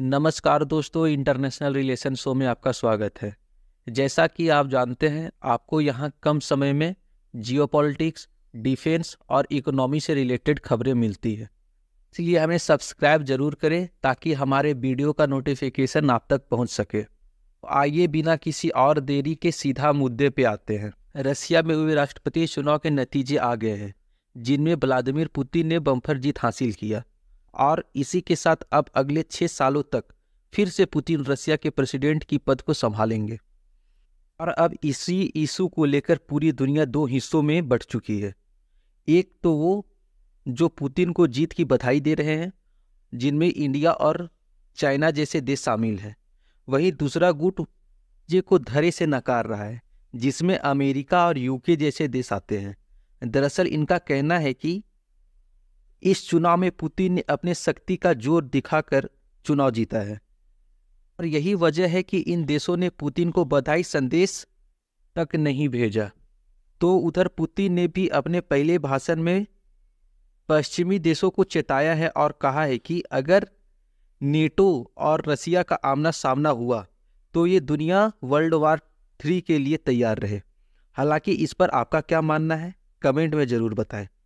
नमस्कार दोस्तों international relation show में आपका स्वागत है जैसा कि आप जानते हैं आपको यहाँ कम समय में जियोपॉलिटिक्स, डिफेंस और इकोनॉमी से रिलेटेड खबरें मिलती है इसलिए हमें सब्सक्राइब जरूर करें ताकि हमारे वीडियो का नोटिफिकेशन आप तक पहुँच सके आइए बिना किसी और देरी के सीधा मुद्दे पे आते हैं रसिया में हुए राष्ट्रपति चुनाव के नतीजे आ गए हैं जिनमें व्लादिमिर पुतिन ने बम्फर जीत हासिल किया और इसी के साथ अब अगले छह सालों तक फिर से पुतिन रसिया के प्रेसिडेंट की पद को संभालेंगे और अब इसी इशू को लेकर पूरी दुनिया दो हिस्सों में बट चुकी है एक तो वो जो पुतिन को जीत की बधाई दे रहे हैं जिनमें इंडिया और चाइना जैसे देश शामिल हैं वहीं दूसरा गुट जे को धरे से नकार रहा है जिसमें अमेरिका और यूके जैसे देश आते हैं दरअसल इनका कहना है कि इस चुनाव में पुतिन ने अपने शक्ति का जोर दिखाकर चुनाव जीता है और यही वजह है कि इन देशों ने पुतिन को बधाई संदेश तक नहीं भेजा तो उधर पुतिन ने भी अपने पहले भाषण में पश्चिमी देशों को चेताया है और कहा है कि अगर नेटो और रसिया का आमना सामना हुआ तो ये दुनिया वर्ल्ड वार थ्री के लिए तैयार रहे हालांकि इस पर आपका क्या मानना है कमेंट में ज़रूर बताएं